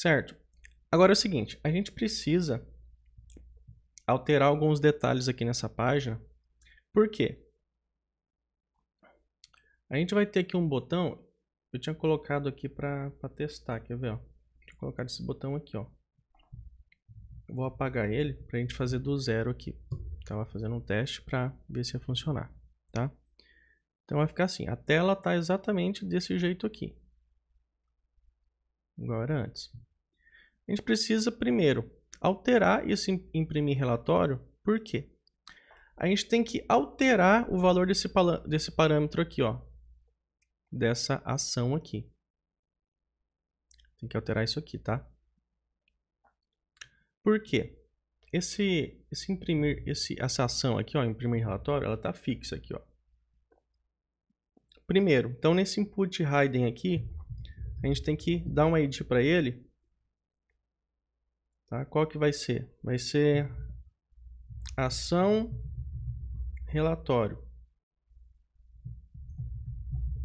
Certo. Agora é o seguinte, a gente precisa alterar alguns detalhes aqui nessa página. Por quê? A gente vai ter aqui um botão, eu tinha colocado aqui para testar, quer ver? Ó. Deixa eu colocar esse botão aqui, ó. Eu vou apagar ele para a gente fazer do zero aqui. Estava fazendo um teste para ver se ia funcionar, tá? Então vai ficar assim, a tela está exatamente desse jeito aqui agora antes. A gente precisa primeiro alterar esse imprimir relatório, por quê? A gente tem que alterar o valor desse, desse parâmetro aqui, ó, dessa ação aqui. Tem que alterar isso aqui, tá? Por quê? Esse, esse imprimir, esse, essa ação aqui, ó, imprimir relatório, ela tá fixa aqui, ó. Primeiro, então nesse input hidden aqui, a gente tem que dar um ID para ele. Tá? Qual que vai ser? Vai ser ação relatório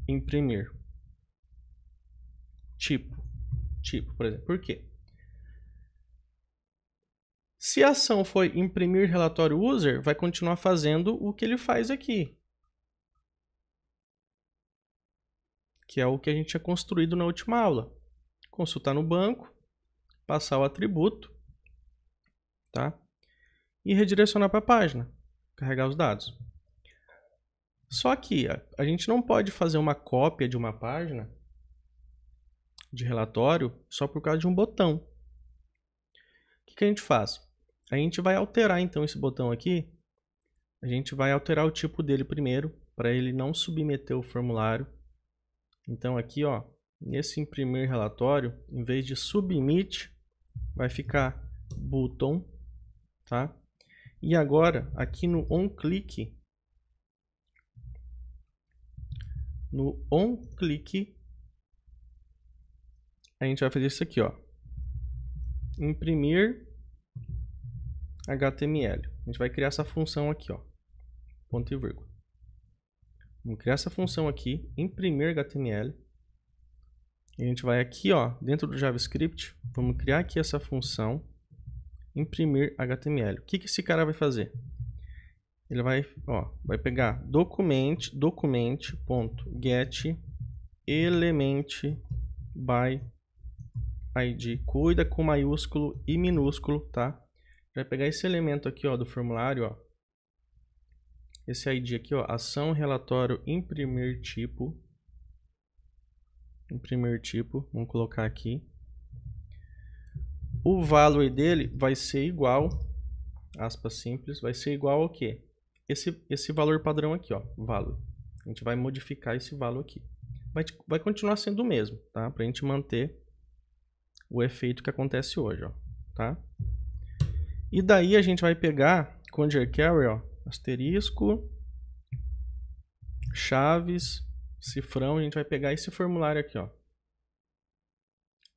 imprimir tipo tipo por exemplo por quê se a ação foi imprimir relatório user vai continuar fazendo o que ele faz aqui que é o que a gente tinha construído na última aula. Consultar no banco, passar o atributo, tá? E redirecionar para a página, carregar os dados. Só que a, a gente não pode fazer uma cópia de uma página de relatório só por causa de um botão. O que, que a gente faz? A gente vai alterar então esse botão aqui. A gente vai alterar o tipo dele primeiro, para ele não submeter o formulário então aqui, ó, nesse imprimir relatório, em vez de submit, vai ficar button, tá? E agora, aqui no on click, no on click, a gente vai fazer isso aqui, ó. Imprimir HTML. A gente vai criar essa função aqui, ó. Ponto e vírgula. Vamos criar essa função aqui, imprimir HTML. E a gente vai aqui, ó, dentro do JavaScript, vamos criar aqui essa função, imprimir HTML. O que, que esse cara vai fazer? Ele vai, ó, vai pegar document, document.get element by id. Cuida com maiúsculo e minúsculo, tá? Vai pegar esse elemento aqui, ó, do formulário, ó, esse ID aqui, ó, ação relatório imprimir tipo. Imprimir tipo, vamos colocar aqui. O value dele vai ser igual, aspas simples, vai ser igual ao quê? Esse, esse valor padrão aqui, ó, value. A gente vai modificar esse valor aqui. Vai, vai continuar sendo o mesmo, tá? Pra gente manter o efeito que acontece hoje, ó, tá? E daí a gente vai pegar com o Jerry ó, asterisco, chaves, cifrão, a gente vai pegar esse formulário aqui, ó.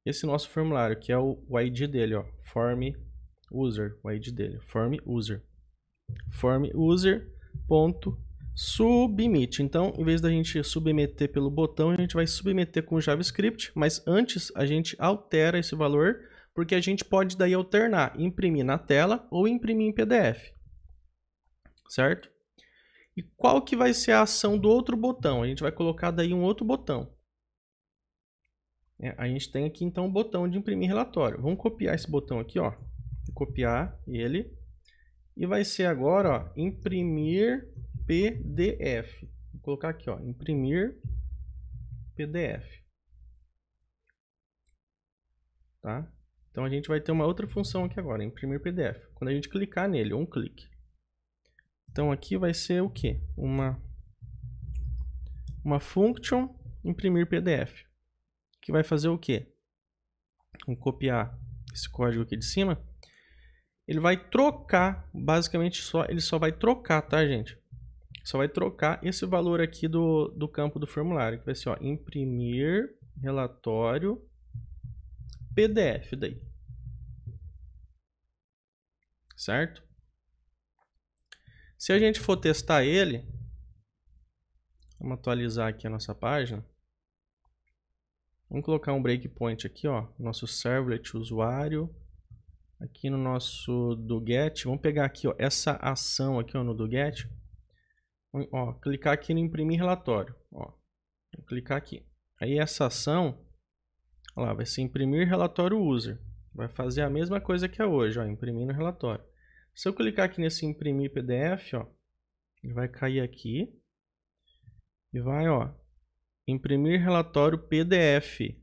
Esse nosso formulário, que é o, o ID dele, ó, form user, o ID dele, form user. Form user ponto submit. Então, em vez da gente submeter pelo botão, a gente vai submeter com JavaScript, mas antes a gente altera esse valor, porque a gente pode daí alternar, imprimir na tela ou imprimir em PDF certo? E qual que vai ser a ação do outro botão? A gente vai colocar daí um outro botão. É, a gente tem aqui então o um botão de imprimir relatório. Vamos copiar esse botão aqui, ó. copiar ele. E vai ser agora, ó, imprimir PDF. Vou colocar aqui, ó, imprimir PDF. Tá? Então a gente vai ter uma outra função aqui agora, imprimir PDF. Quando a gente clicar nele, um clique. Então aqui vai ser o quê? Uma, uma function imprimir PDF. Que vai fazer o quê? Vamos copiar esse código aqui de cima. Ele vai trocar, basicamente só, ele só vai trocar, tá, gente? Só vai trocar esse valor aqui do, do campo do formulário, que vai ser, ó, imprimir relatório PDF daí. Certo? Se a gente for testar ele, vamos atualizar aqui a nossa página. Vamos colocar um breakpoint aqui, ó, nosso servlet usuário, aqui no nosso do get, vamos pegar aqui, ó, essa ação aqui, ó, no do get. Ó, clicar aqui no imprimir relatório, ó. clicar aqui. Aí essa ação, ó lá, vai ser imprimir relatório user. Vai fazer a mesma coisa que é hoje, ó, imprimir no relatório. Se eu clicar aqui nesse imprimir PDF, ó, ele vai cair aqui e vai, ó, imprimir relatório PDF.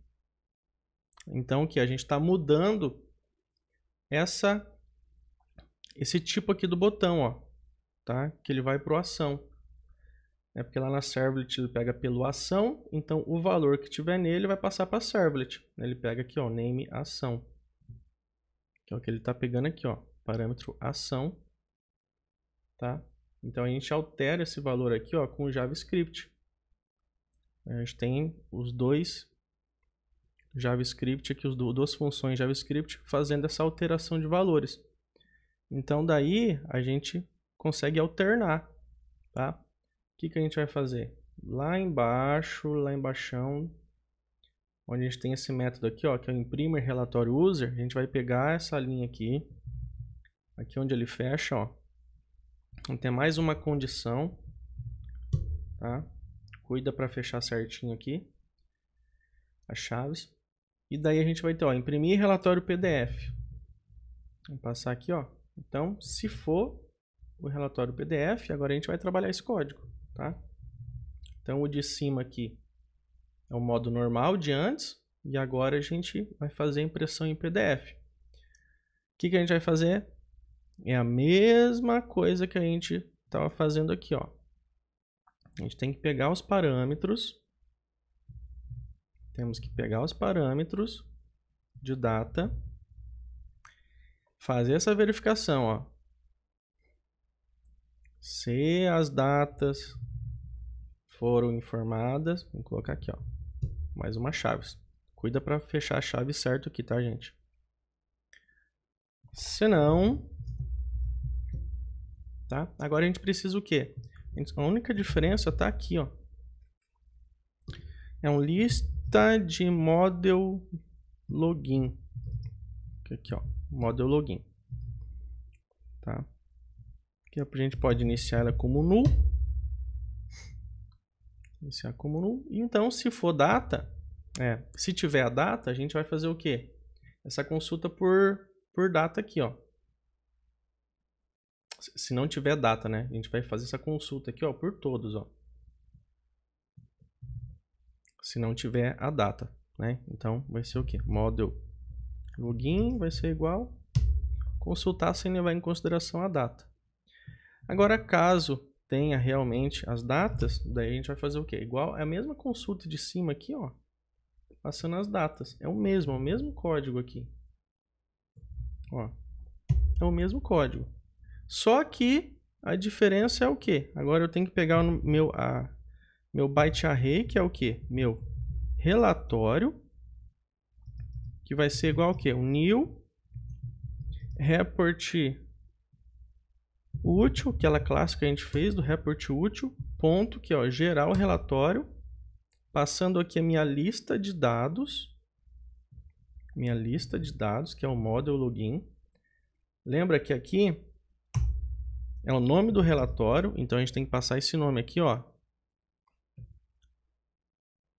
Então, que a gente está mudando essa esse tipo aqui do botão, ó, tá? Que ele vai para o ação. É porque lá na servlet ele pega pelo ação, então o valor que tiver nele vai passar para servlet. Ele pega aqui, ó, name ação. Que é o que ele está pegando aqui, ó parâmetro ação, tá? Então a gente altera esse valor aqui, ó, com o JavaScript. A gente tem os dois JavaScript aqui, os do, duas funções JavaScript fazendo essa alteração de valores. Então daí a gente consegue alternar, tá? O que, que a gente vai fazer? Lá embaixo, lá embaixo, onde a gente tem esse método aqui, ó, que é o imprimer relatório user, a gente vai pegar essa linha aqui, Aqui onde ele fecha, ó. Então tem mais uma condição, tá? Cuida para fechar certinho aqui as chaves. E daí a gente vai ter, ó, imprimir relatório PDF. Vou passar aqui, ó. Então, se for o relatório PDF, agora a gente vai trabalhar esse código, tá? Então, o de cima aqui é o modo normal de antes. E agora a gente vai fazer a impressão em PDF. O que, que a gente vai fazer? É a mesma coisa que a gente estava fazendo aqui, ó. A gente tem que pegar os parâmetros. Temos que pegar os parâmetros de data. Fazer essa verificação, ó. Se as datas foram informadas, vou colocar aqui, ó. Mais uma chave. Cuida para fechar a chave certo aqui, tá, gente? Se não, Tá? Agora a gente precisa o quê? A única diferença está aqui, ó. É um lista de model login. Aqui, ó, model login. Tá? Que a gente pode iniciar ela como null. Iniciar como null. Então, se for data, é, se tiver a data, a gente vai fazer o quê? Essa consulta por, por data aqui, ó se não tiver data, né? A gente vai fazer essa consulta aqui, ó, por todos, ó. Se não tiver a data, né? Então vai ser o quê? Model login vai ser igual consultar sem levar em consideração a data. Agora, caso tenha realmente as datas, daí a gente vai fazer o quê? Igual é a mesma consulta de cima aqui, ó, passando as datas. É o mesmo, é o mesmo código aqui. Ó. É o mesmo código. Só que a diferença é o quê? Agora eu tenho que pegar o meu, a, meu byte array, que é o quê? Meu relatório, que vai ser igual ao quê? O new report útil, aquela clássica que a gente fez do report útil, ponto, que é gerar o relatório, passando aqui a minha lista de dados, minha lista de dados, que é o model login. Lembra que aqui é o nome do relatório, então a gente tem que passar esse nome aqui, ó.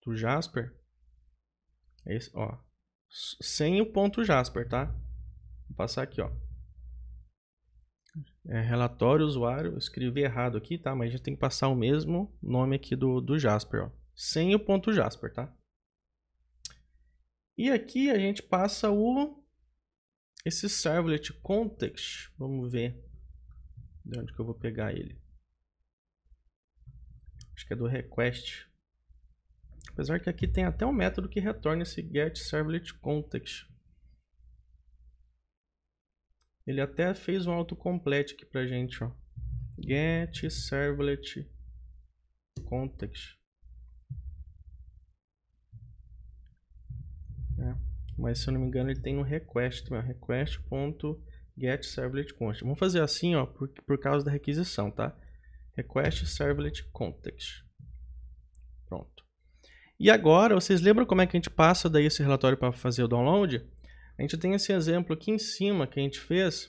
Do Jasper. É esse, ó. Sem o ponto Jasper, tá? Vou passar aqui, ó. É, relatório usuário, eu escrevi errado aqui, tá? Mas a gente tem que passar o mesmo nome aqui do, do Jasper, ó. Sem o ponto Jasper, tá? E aqui a gente passa o esse servlet context. Vamos ver de onde que eu vou pegar ele? Acho que é do request. Apesar que aqui tem até um método que retorna esse get servlet context. Ele até fez um autocomplete aqui pra gente, ó. Get servlet context. É. Mas se eu não me engano ele tem no request também, request.context get servlet context. Vamos fazer assim, ó, por, por causa da requisição, tá? Request servlet context. Pronto. E agora, vocês lembram como é que a gente passa daí esse relatório para fazer o download? A gente tem esse exemplo aqui em cima que a gente fez,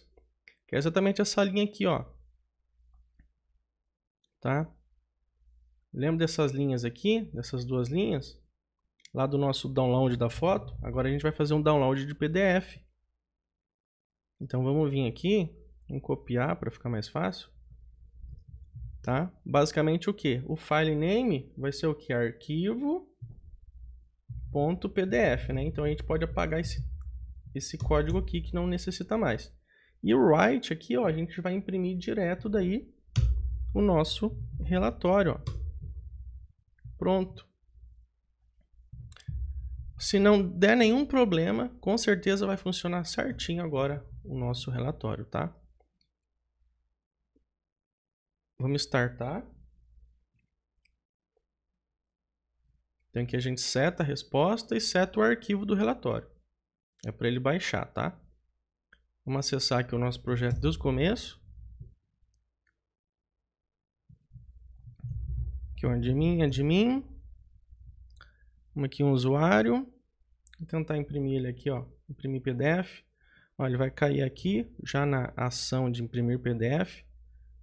que é exatamente essa linha aqui, ó. Tá? Lembra dessas linhas aqui, dessas duas linhas? Lá do nosso download da foto. Agora a gente vai fazer um download de PDF. Então vamos vir aqui, vamos copiar para ficar mais fácil. Tá? Basicamente o que? O file name vai ser o que? Arquivo.pdf, né? Então a gente pode apagar esse, esse código aqui que não necessita mais. E o write aqui, ó, a gente vai imprimir direto daí o nosso relatório, ó. Pronto. Se não der nenhum problema, com certeza vai funcionar certinho agora o nosso relatório, tá? Vamos startar. Então aqui a gente seta a resposta e seta o arquivo do relatório. É para ele baixar, tá? Vamos acessar aqui o nosso projeto desde o começo. Aqui o admin, admin. Vamos aqui um usuário. Vou tentar imprimir ele aqui, ó. Imprimir PDF. Olha, ele vai cair aqui, já na ação de imprimir PDF.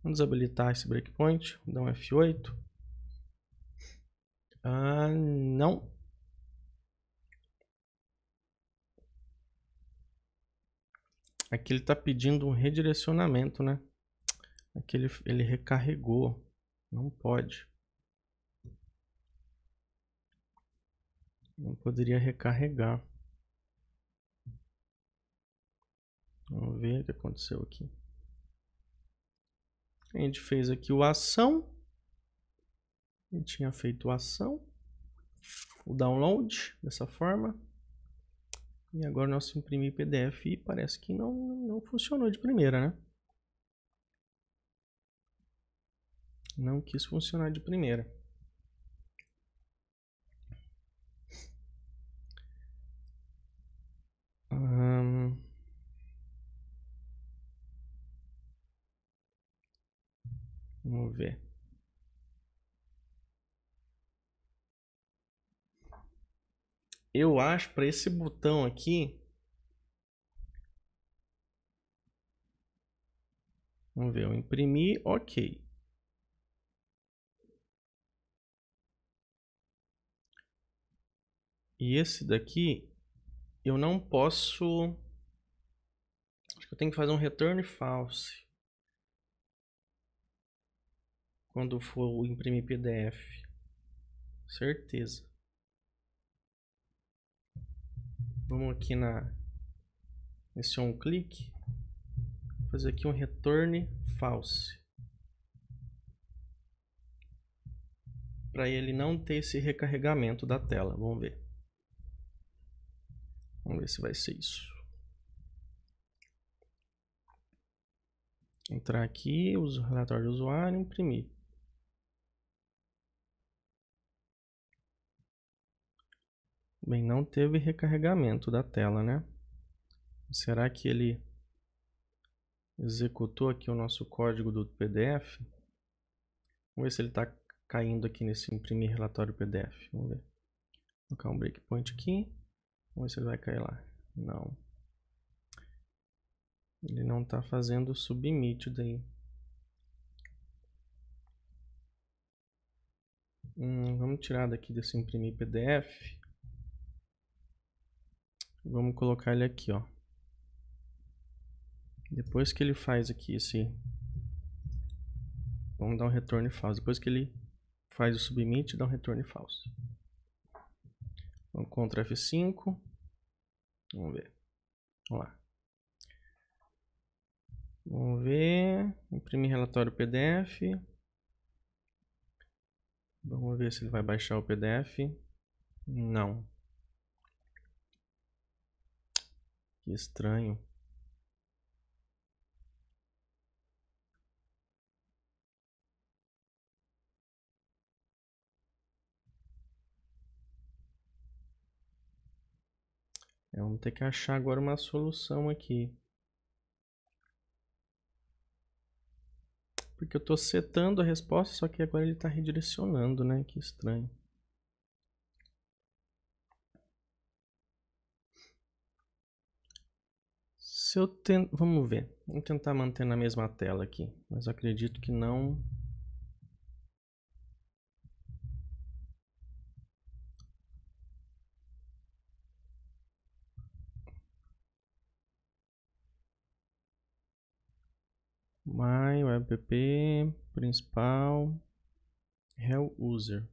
Vamos desabilitar esse breakpoint, dá um F8. Ah, não. Aqui ele está pedindo um redirecionamento, né? Aqui ele, ele recarregou. Não pode. Não poderia recarregar. Vamos ver o que aconteceu aqui. A gente fez aqui o ação. a gente tinha feito a ação. O download, dessa forma. E agora nosso imprimir PDF parece que não, não funcionou de primeira, né? Não quis funcionar de primeira. Vamos ver. Eu acho para esse botão aqui. Vamos ver, eu imprimir, ok. E esse daqui eu não posso. Acho que eu tenho que fazer um return false quando for imprimir PDF. Certeza. Vamos aqui na esse on click, fazer aqui um return false. Para ele não ter esse recarregamento da tela, vamos ver. Vamos ver se vai ser isso. Entrar aqui, o relatório de usuário, imprimir. Bem, não teve recarregamento da tela, né? Será que ele executou aqui o nosso código do PDF? Vamos ver se ele está caindo aqui nesse imprimir relatório PDF. Vamos ver. Vou colocar um breakpoint aqui. Vamos ver se ele vai cair lá. Não. Ele não está fazendo o submit daí. Hum, vamos tirar daqui desse imprimir PDF. Vamos colocar ele aqui, ó. Depois que ele faz aqui esse... Vamos dar um retorno falso. Depois que ele faz o submit, dá um retorno falso. Vamos Ctrl F5. Vamos ver. Vamos lá. Vamos ver. Imprimir relatório PDF. Vamos ver se ele vai baixar o PDF. Não. Que estranho. É, vamos ter que achar agora uma solução aqui. Porque eu estou setando a resposta, só que agora ele está redirecionando, né? Que estranho. Se eu tento Vamos ver. Vamos tentar manter na mesma tela aqui. Mas acredito que não... My WebP principal Hell User.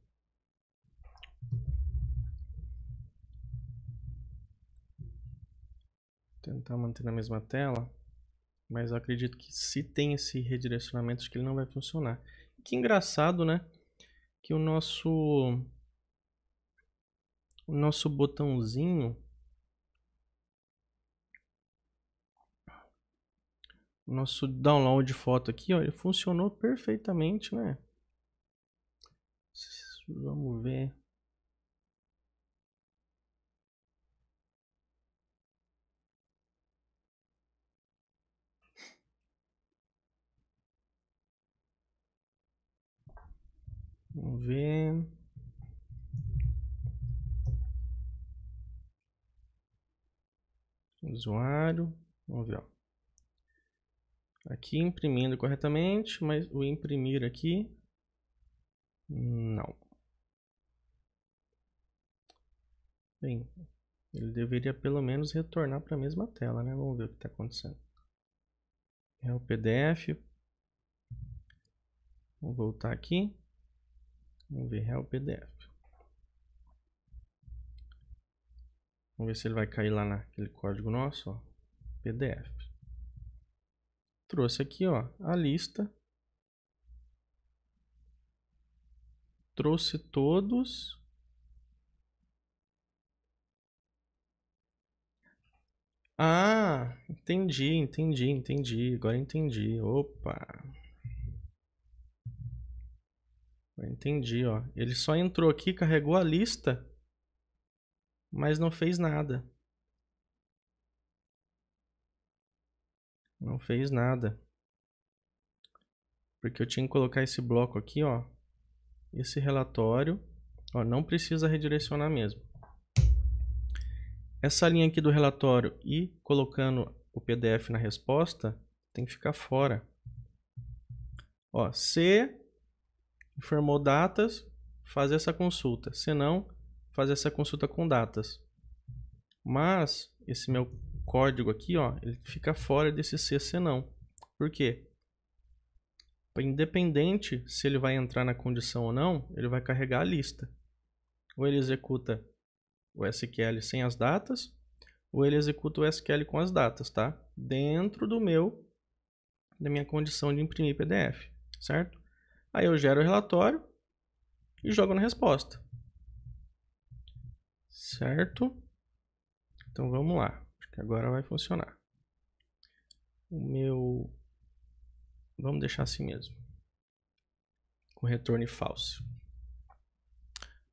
tentar manter na mesma tela, mas eu acredito que se tem esse redirecionamento, acho que ele não vai funcionar. Que engraçado, né? Que o nosso o nosso botãozinho o nosso download de foto aqui, ó, ele funcionou perfeitamente, né? Vamos ver Vamos ver. Usuário. Vamos ver. Ó. Aqui imprimindo corretamente, mas o imprimir aqui. Não. Bem, ele deveria pelo menos retornar para a mesma tela, né? Vamos ver o que está acontecendo. É o PDF. Vou voltar aqui. Vamos ver, real PDF. Vamos ver se ele vai cair lá naquele código nosso, ó. PDF. Trouxe aqui, ó, a lista. Trouxe todos. Ah, entendi, entendi, entendi. Agora entendi. Opa. Entendi, ó. Ele só entrou aqui, carregou a lista, mas não fez nada. Não fez nada. Porque eu tinha que colocar esse bloco aqui, ó. Esse relatório, ó, não precisa redirecionar mesmo. Essa linha aqui do relatório e colocando o PDF na resposta, tem que ficar fora. Ó, C informou datas, fazer essa consulta. Se não, fazer essa consulta com datas. Mas esse meu código aqui, ó, ele fica fora desse se não. Por quê? Independente se ele vai entrar na condição ou não, ele vai carregar a lista. Ou ele executa o SQL sem as datas, ou ele executa o SQL com as datas, tá? Dentro do meu, da minha condição de imprimir PDF, certo? Aí eu gero o relatório e jogo na resposta. Certo? Então vamos lá. Acho que agora vai funcionar. O meu. Vamos deixar assim mesmo. Com retorno falso.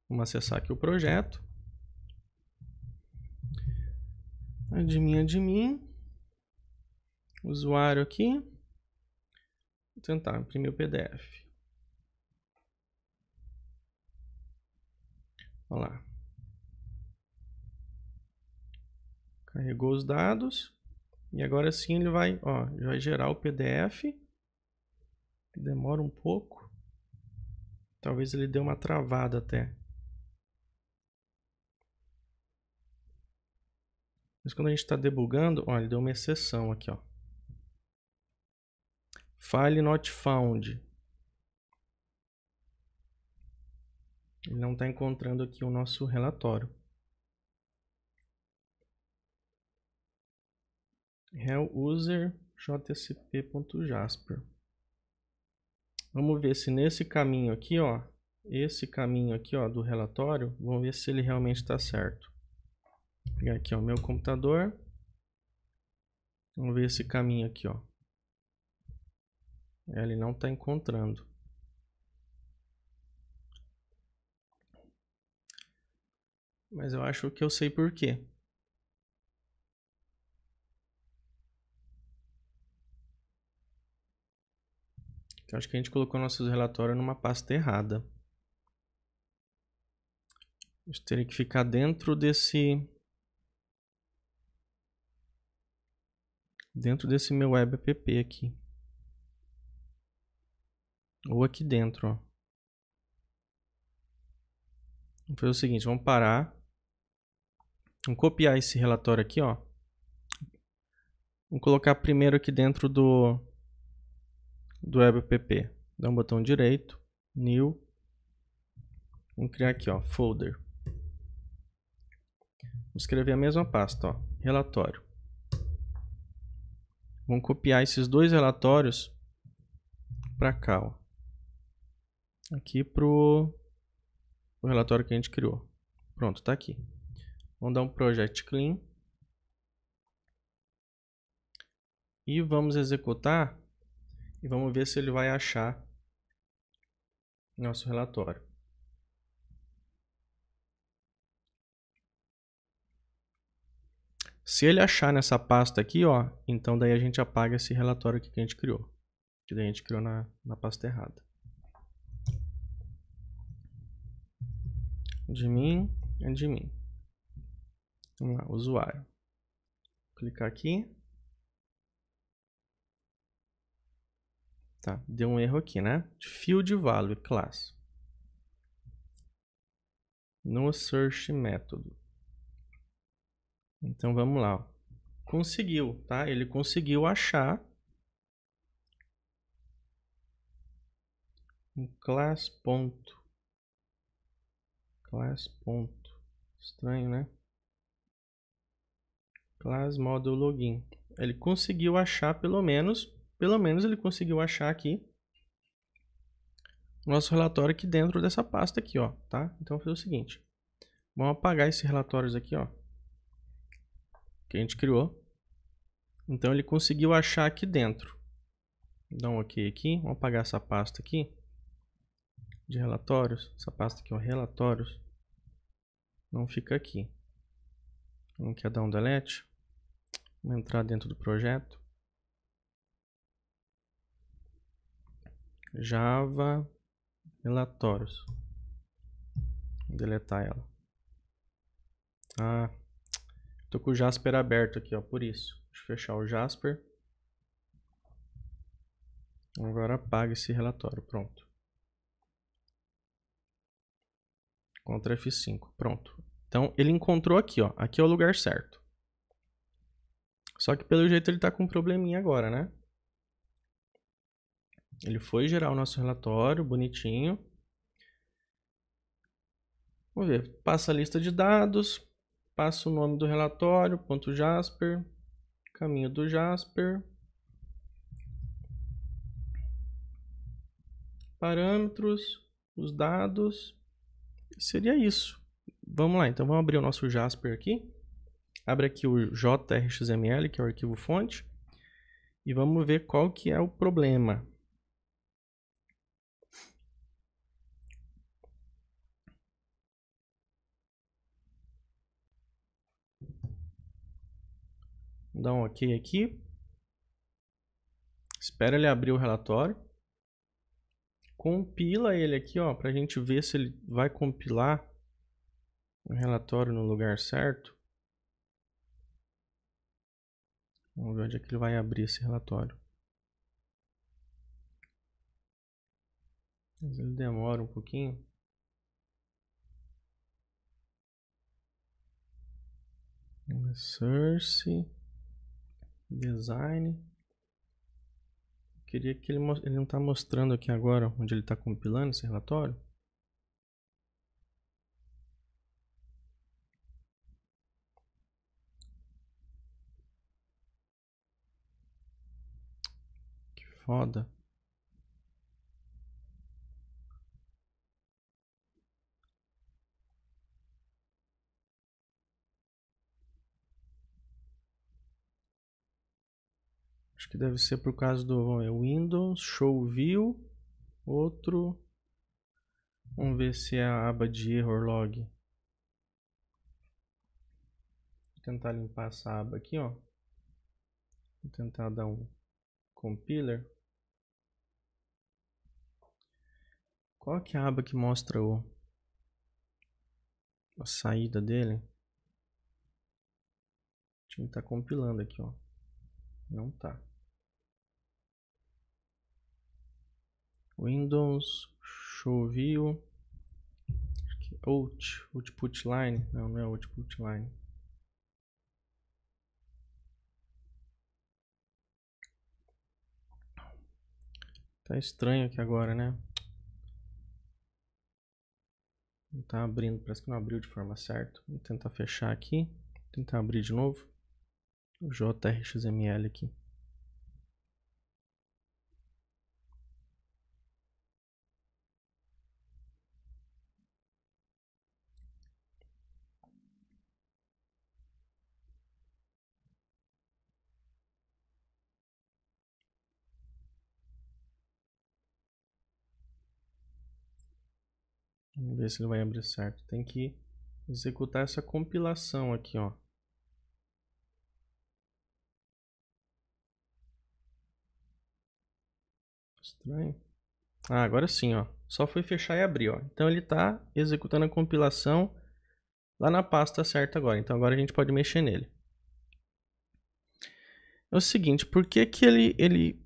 Vamos acessar aqui o projeto. Admin, admin. Usuário aqui. Vou tentar imprimir o PDF. Olha lá. Carregou os dados. E agora sim ele vai, ó, vai gerar o PDF. Demora um pouco. Talvez ele dê uma travada até. Mas quando a gente está debugando, olha, deu uma exceção aqui, ó. File not found. Ele não está encontrando aqui o nosso relatório. Hell user Vamos ver se nesse caminho aqui, ó, esse caminho aqui, ó, do relatório, vamos ver se ele realmente está certo. Vou pegar aqui, ó, meu computador. Vamos ver esse caminho aqui, ó. Ele não está encontrando. Mas eu acho que eu sei por quê. Eu acho que a gente colocou nossos relatórios numa pasta errada. A gente teria que ficar dentro desse... Dentro desse meu web app aqui. Ou aqui dentro, ó. Vamos fazer o seguinte, vamos parar. Vamos copiar esse relatório aqui, ó. Vamos colocar primeiro aqui dentro do, do WebPP. Dá um botão direito, New. Vamos criar aqui, ó, Folder. Vamos escrever a mesma pasta, ó, Relatório. Vamos copiar esses dois relatórios para cá, ó. Aqui pro o relatório que a gente criou. Pronto, está aqui. Vamos dar um project clean. E vamos executar e vamos ver se ele vai achar nosso relatório. Se ele achar nessa pasta aqui, ó, então daí a gente apaga esse relatório aqui que a gente criou. Que daí a gente criou na, na pasta errada. De mim é de mim. Vamos lá, usuário. Vou clicar aqui. Tá, deu um erro aqui, né? Field value, class. No search método. Então vamos lá. Conseguiu, tá? Ele conseguiu achar um class ponto. Class ponto. Estranho, né? Class Model Login. Ele conseguiu achar pelo menos, pelo menos ele conseguiu achar aqui nosso relatório aqui dentro dessa pasta aqui, ó, tá? Então vou fazer o seguinte. Vamos apagar esses relatórios aqui, ó, que a gente criou. Então ele conseguiu achar aqui dentro. Dá um OK aqui, vamos apagar essa pasta aqui de relatórios, essa pasta aqui, ó, relatórios. Não fica aqui. Não quer dar um delete? Vamos entrar dentro do projeto. Java relatórios. Vou deletar ela. Ah, tô com o Jasper aberto aqui, ó, por isso. Deixa eu fechar o Jasper. Agora apaga esse relatório, pronto. Ctrl F5, pronto. Então ele encontrou aqui, ó, aqui é o lugar certo. Só que pelo jeito ele tá com um probleminha agora, né? Ele foi gerar o nosso relatório, bonitinho. Vamos ver, passa a lista de dados, passa o nome do relatório, ponto Jasper, caminho do Jasper, parâmetros, os dados, seria isso. Vamos lá, então vamos abrir o nosso Jasper aqui. Abre aqui o jrxml, que é o arquivo fonte, e vamos ver qual que é o problema. Dá um OK aqui. Espera ele abrir o relatório. Compila ele aqui, ó, para a gente ver se ele vai compilar o relatório no lugar certo. Vamos ver onde é que ele vai abrir esse relatório. Mas ele demora um pouquinho. Source, design. queria que ele, ele não está mostrando aqui agora onde ele está compilando esse relatório. foda. Acho que deve ser por causa do é, Windows, Show View, outro. Vamos ver se é a aba de error log. Vou tentar limpar essa aba aqui, ó. Vou tentar dar um compiler. Qual que é a aba que mostra o, a saída dele? que time tá compilando aqui, ó. Não tá. Windows Show View é out, output line, não, não é output line. Tá estranho aqui agora, né? Não tá abrindo, parece que não abriu de forma certa. Vou tentar fechar aqui, tentar abrir de novo. O JRXML aqui. Vamos ver se ele vai abrir certo. Tem que executar essa compilação aqui, ó. Estranho. Ah, agora sim, ó. Só foi fechar e abrir, ó. Então ele está executando a compilação lá na pasta certa agora. Então agora a gente pode mexer nele. É o seguinte, por que que ele, ele...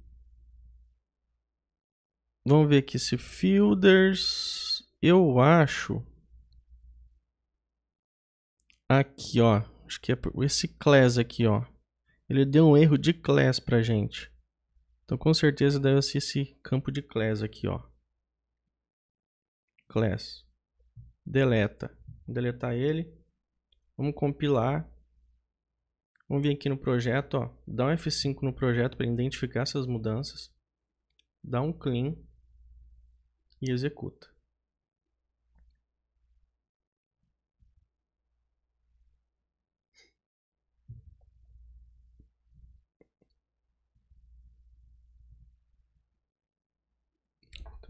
Vamos ver aqui se fielders... Eu acho. Aqui, ó. Acho que é esse class aqui, ó. Ele deu um erro de class pra gente. Então com certeza deve ser esse campo de class aqui, ó. Class. Deleta. Vou deletar ele. Vamos compilar. Vamos vir aqui no projeto, ó. Dá um F5 no projeto para identificar essas mudanças. Dá um clean e executa.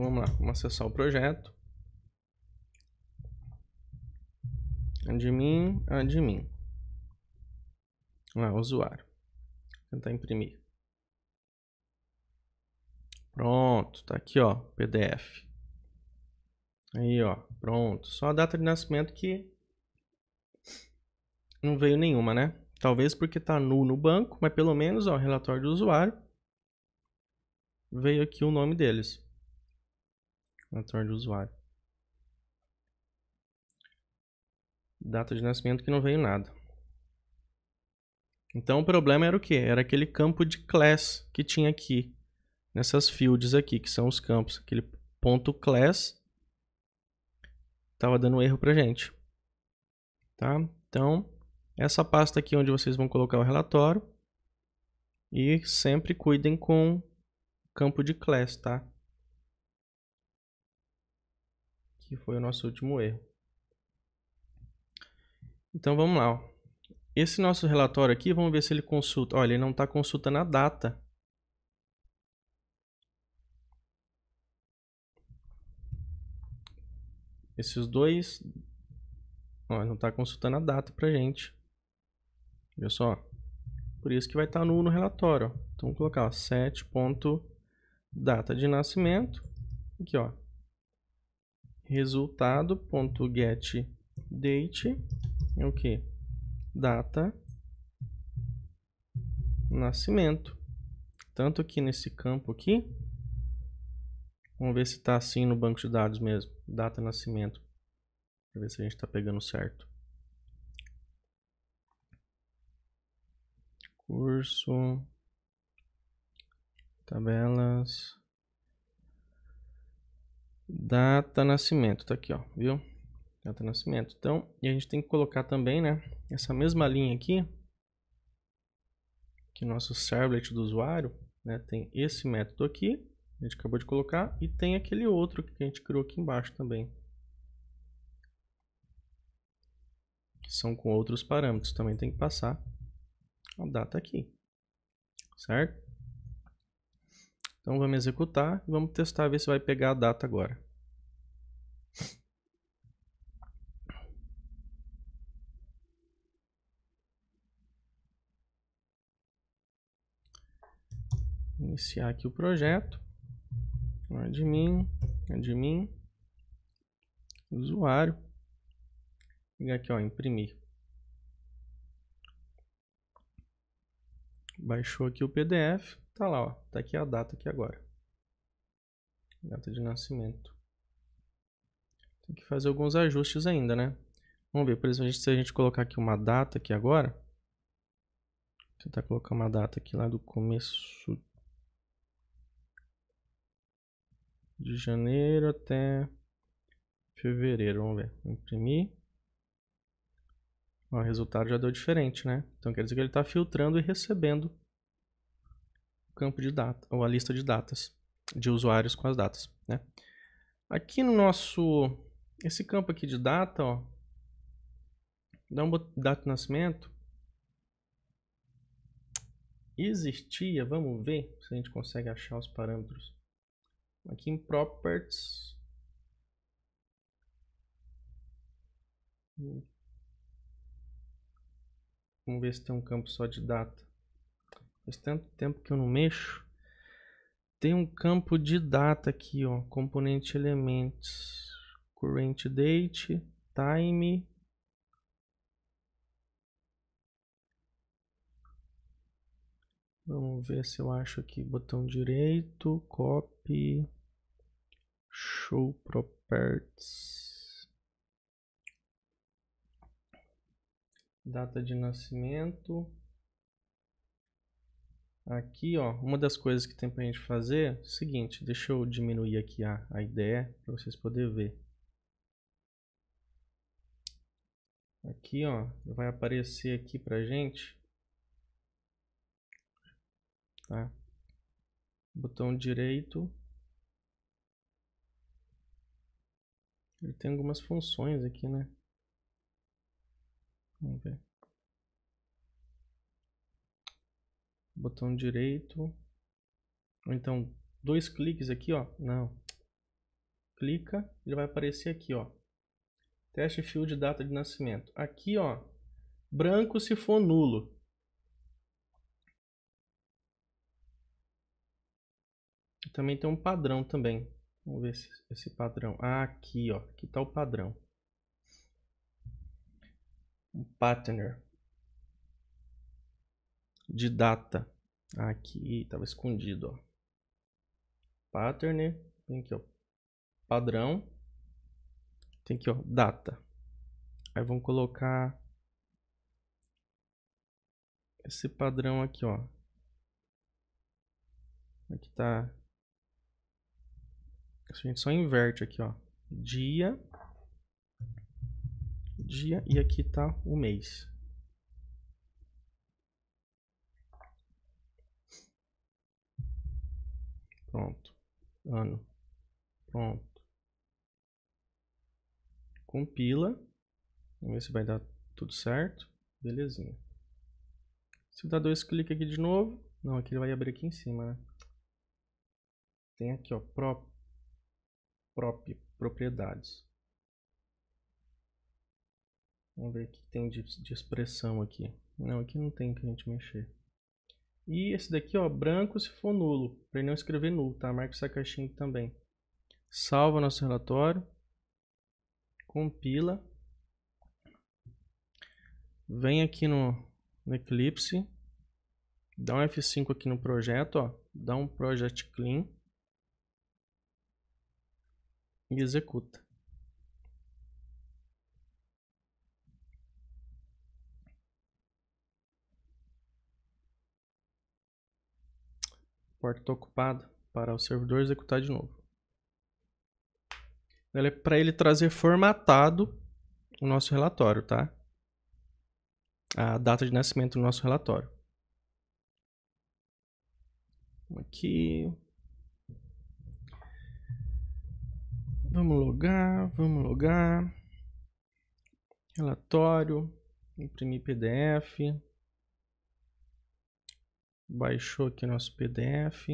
Vamos lá, vamos acessar o projeto. Admin, admin. Ah, usuário. Vou tentar imprimir. Pronto, tá aqui, ó, PDF. Aí, ó, pronto. Só a data de nascimento que não veio nenhuma, né? Talvez porque tá nu no banco, mas pelo menos, ó, relatório do usuário. Veio aqui o nome deles retorno de usuário. Data de nascimento que não veio nada. Então o problema era o que? Era aquele campo de class que tinha aqui, nessas fields aqui, que são os campos, aquele ponto class estava dando um erro pra gente. Tá? Então, essa pasta aqui onde vocês vão colocar o relatório e sempre cuidem com campo de class, tá? que foi o nosso último erro. Então vamos lá. Ó. Esse nosso relatório aqui, vamos ver se ele consulta. Olha, ele não está consultando a data. Esses dois, ó, não está consultando a data para gente. Olha só. Por isso que vai estar tá nulo no relatório. Ó. Então vamos colocar 7.data de nascimento. Aqui, ó, resultado.getDate é o que? Data nascimento. Tanto aqui nesse campo aqui, vamos ver se está assim no banco de dados mesmo, data nascimento. Para ver se a gente está pegando certo. Curso, tabelas, data nascimento, tá aqui, ó, viu? Data nascimento. Então, e a gente tem que colocar também, né, essa mesma linha aqui, que nosso servlet do usuário, né, tem esse método aqui, a gente acabou de colocar, e tem aquele outro que a gente criou aqui embaixo também. Que são com outros parâmetros, também tem que passar a data aqui, certo? Então vamos executar e vamos testar ver se vai pegar a data agora. Iniciar aqui o projeto. Admin, é admin, é usuário. Pegar aqui, ó, imprimir. Baixou aqui o PDF. Tá lá, ó. Tá aqui a data aqui agora. Data de nascimento. Tem que fazer alguns ajustes ainda, né? Vamos ver, por exemplo, se a gente colocar aqui uma data aqui agora. Vou tentar colocar uma data aqui lá do começo de janeiro até fevereiro. Vamos ver. Imprimir. Ó, o resultado já deu diferente, né? Então quer dizer que ele está filtrando e recebendo campo de data, ou a lista de datas, de usuários com as datas, né? Aqui no nosso, esse campo aqui de data, ó, dá um data de nascimento, existia, vamos ver se a gente consegue achar os parâmetros. Aqui em properties, vamos ver se tem um campo só de data. Faz tanto tempo que eu não mexo. Tem um campo de data aqui, ó. Componente elementos. Current date, time. Vamos ver se eu acho aqui. Botão direito, copy, show properties. Data de nascimento. Aqui, ó, uma das coisas que tem para a gente fazer é o seguinte, deixa eu diminuir aqui a, a ideia para vocês poderem ver. Aqui, ó, vai aparecer aqui para gente, tá? Botão direito. Ele tem algumas funções aqui, né? Vamos ver. botão direito, ou então dois cliques aqui, ó, não, clica, ele vai aparecer aqui, ó, teste field data de nascimento, aqui, ó, branco se for nulo. Também tem um padrão também. Vamos ver esse, esse padrão. Ah, aqui, ó. Aqui tá o padrão. Um partner de data. Aqui, estava escondido, ó. Pattern, tem aqui, ó, padrão, tem aqui, ó, data. Aí vamos colocar esse padrão aqui, ó. Aqui tá. A gente só inverte aqui, ó. Dia. Dia e aqui tá o mês. Pronto. Ano. Pronto. Compila. Vamos ver se vai dar tudo certo. Belezinha. Se eu dar dois cliques aqui de novo. Não, aqui ele vai abrir aqui em cima, né? Tem aqui, ó. Prop. Prop. Propriedades. Vamos ver o que tem de, de expressão aqui. Não, aqui não tem que a gente mexer. E esse daqui, ó, branco se for nulo, para ele não escrever nulo, tá? Marca essa caixinha também. Salva nosso relatório. Compila. Vem aqui no, no Eclipse. Dá um F5 aqui no projeto, ó. Dá um Project Clean. E executa. porta está ocupada para o servidor executar de novo. Ela é para ele trazer formatado o nosso relatório, tá? A data de nascimento do nosso relatório. Aqui. Vamos logar, vamos logar. Relatório, imprimir PDF baixou aqui nosso PDF,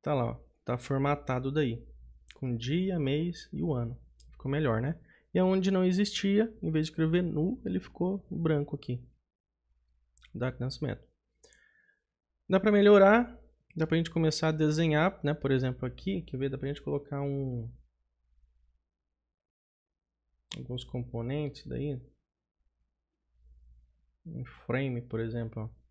tá lá, ó, tá formatado daí, com dia, mês e o ano, ficou melhor, né? E onde não existia, em vez de escrever nu, ele ficou branco aqui, dá de nascimento. Dá para melhorar, dá para a gente começar a desenhar, né? Por exemplo, aqui, quer ver, dá para a gente colocar um alguns componentes daí, um frame, por exemplo, ó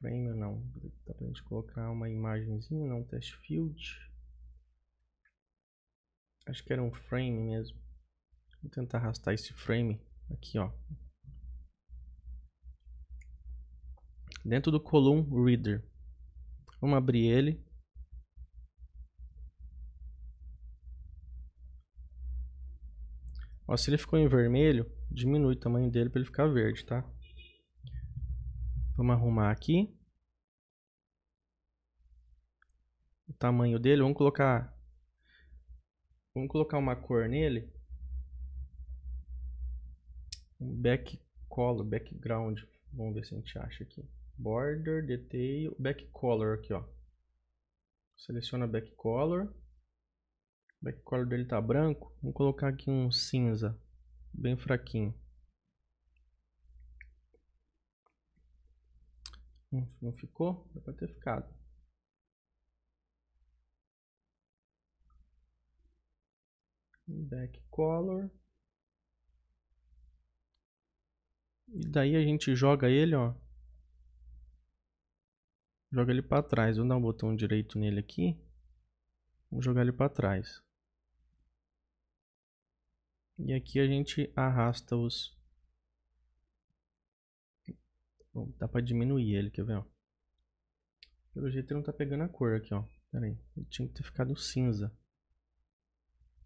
frame ou não. Dá pra gente colocar uma imagenzinha, não, test field. Acho que era um frame mesmo. Vou tentar arrastar esse frame aqui, ó. Dentro do column reader. Vamos abrir ele. Ó, se ele ficou em vermelho, diminui o tamanho dele para ele ficar verde, tá? Vamos arrumar aqui. O tamanho dele, vamos colocar Vamos colocar uma cor nele. Um back color, background. Vamos ver se a gente acha aqui. Border, detail, back color aqui, ó. Seleciona back color. O back color dele tá branco. Vamos colocar aqui um cinza, bem fraquinho. Não ficou? Dá para ter ficado. Back color. E daí a gente joga ele, ó. Joga ele para trás. Vou dar um botão direito nele aqui. Vamos jogar ele para trás. E aqui a gente arrasta os Bom, dá pra diminuir ele, quer ver, ó. Pelo jeito ele não tá pegando a cor aqui, ó. Pera aí, ele tinha que ter ficado cinza.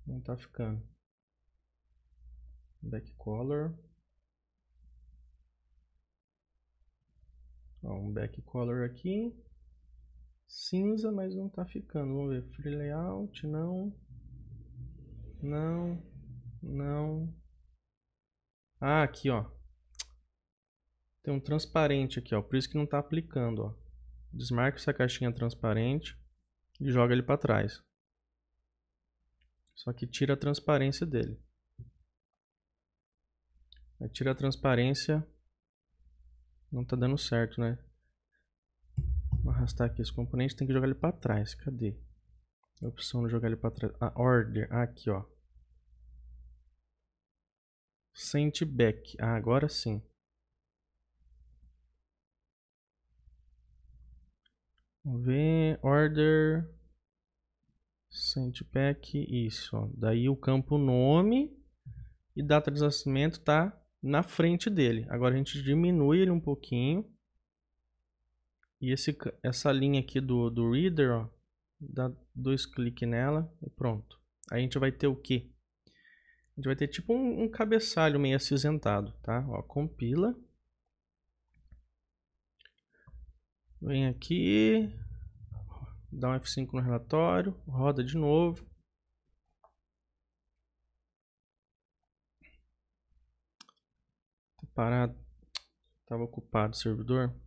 Não tá ficando. Back color. Ó, um back color aqui. Cinza, mas não tá ficando. Vamos ver. Free layout, não. Não. Não. Ah, aqui, ó. Tem um transparente aqui, ó. Por isso que não está aplicando, ó. Desmarca essa caixinha transparente e joga ele para trás. Só que tira a transparência dele. Aí tira a transparência. Não está dando certo, né? Vou arrastar aqui esse componente, tem que jogar ele para trás. Cadê? A opção de jogar ele para trás. A order, aqui, ó. Sent back. Ah, agora sim. Vamos ver, order, pack. isso. Daí o campo nome e data de nascimento tá na frente dele. Agora a gente diminui ele um pouquinho. E esse, essa linha aqui do, do reader, ó, dá dois cliques nela e pronto. Aí a gente vai ter o que? A gente vai ter tipo um, um cabeçalho meio acinzentado, tá? Ó, compila. Vem aqui, dá um F5 no relatório, roda de novo. Tá parado. Estava ocupado o servidor.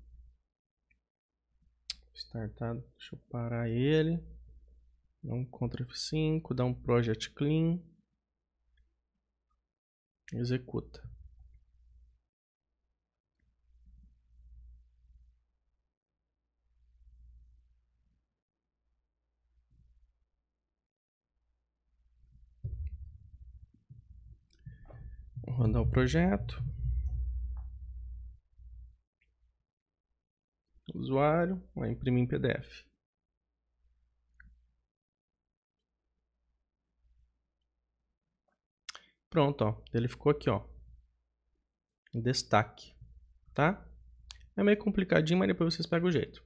Startado. Deixa eu parar ele. Dá um Ctrl F5, dá um Project Clean. Executa. Rodar o projeto. Usuário, vai imprimir em PDF. Pronto, ó. Ele ficou aqui, ó. Em destaque, tá? É meio complicadinho, mas depois vocês pegam o jeito.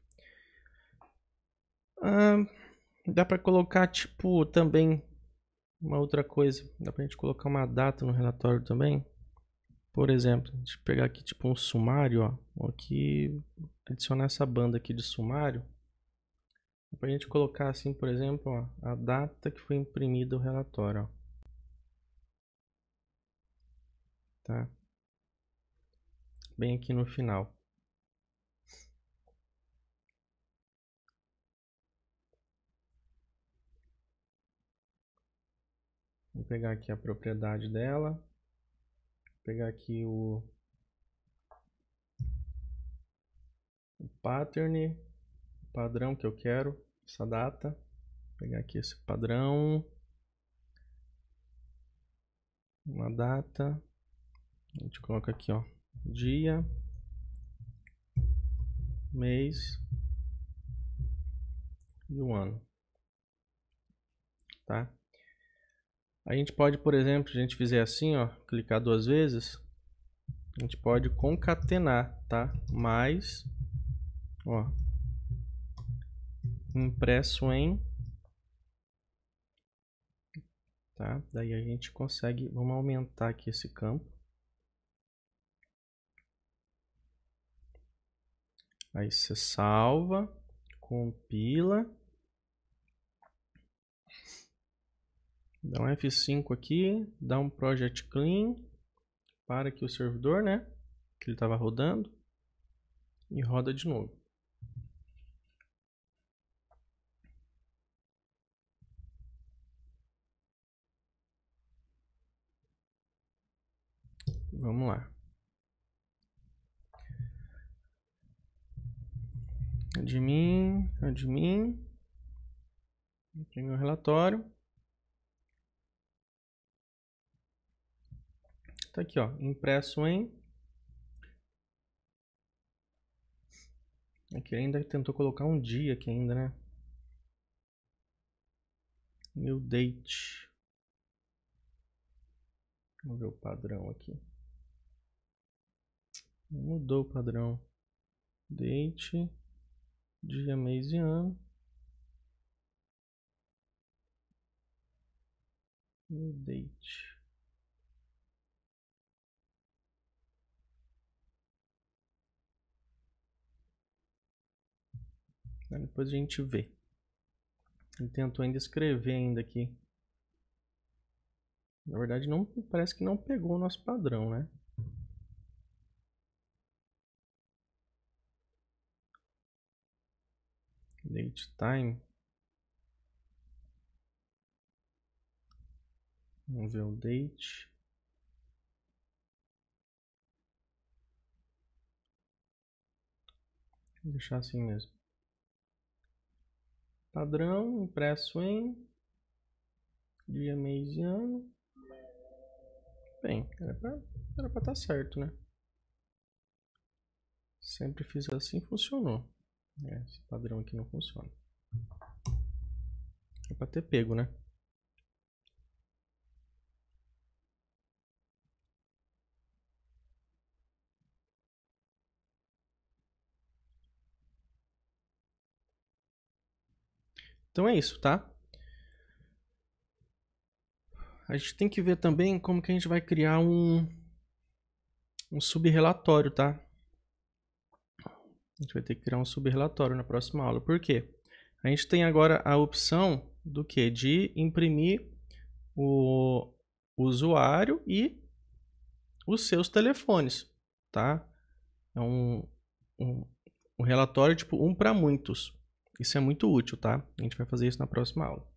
Ah, dá para colocar, tipo, também uma outra coisa, dá pra gente colocar uma data no relatório também? Por exemplo, deixa eu pegar aqui tipo um sumário, ó. aqui adicionar essa banda aqui de sumário. Dá pra gente colocar assim, por exemplo, ó, a data que foi imprimido o relatório, ó. Tá? Bem aqui no final. pegar aqui a propriedade dela, pegar aqui o, o pattern, padrão que eu quero, essa data, pegar aqui esse padrão, uma data, a gente coloca aqui ó, dia, mês e o ano, tá? A gente pode, por exemplo, se a gente fizer assim, ó, clicar duas vezes, a gente pode concatenar, tá? Mais, ó, impresso em, tá? Daí a gente consegue, vamos aumentar aqui esse campo. Aí você salva, compila Dá um F5 aqui, dá um project clean, para aqui o servidor, né? Que ele estava rodando e roda de novo. Vamos lá. Admin, admin. Vou pegar o relatório. está aqui, ó, impresso em... Aqui ainda tentou colocar um dia aqui ainda, né? New date. Vamos ver o padrão aqui. Mudou o padrão. Date, dia, mês e ano. New date. Né? Depois a gente vê. Ele tentou ainda escrever ainda aqui. Na verdade, não parece que não pegou o nosso padrão, né? Date time. Vamos ver o date. Vou deixar assim mesmo padrão impresso em dia, mês e ano. Bem, era pra, era pra estar tá certo, né? Sempre fiz assim, funcionou. Né? Esse padrão aqui não funciona. É pra ter pego, né? Então é isso, tá? A gente tem que ver também como que a gente vai criar um, um subrelatório, tá? A gente vai ter que criar um subrelatório na próxima aula. Por quê? A gente tem agora a opção do que? De imprimir o usuário e os seus telefones, tá? É um, um, um relatório tipo um para muitos. Isso é muito útil, tá? A gente vai fazer isso na próxima aula.